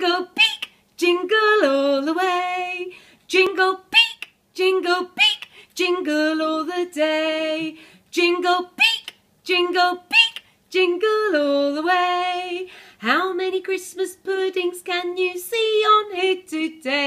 Jingle peek, jingle all the way. Jingle peek, jingle peek, jingle all the day. Jingle peek, jingle peek, jingle all the way. How many Christmas puddings can you see on here today?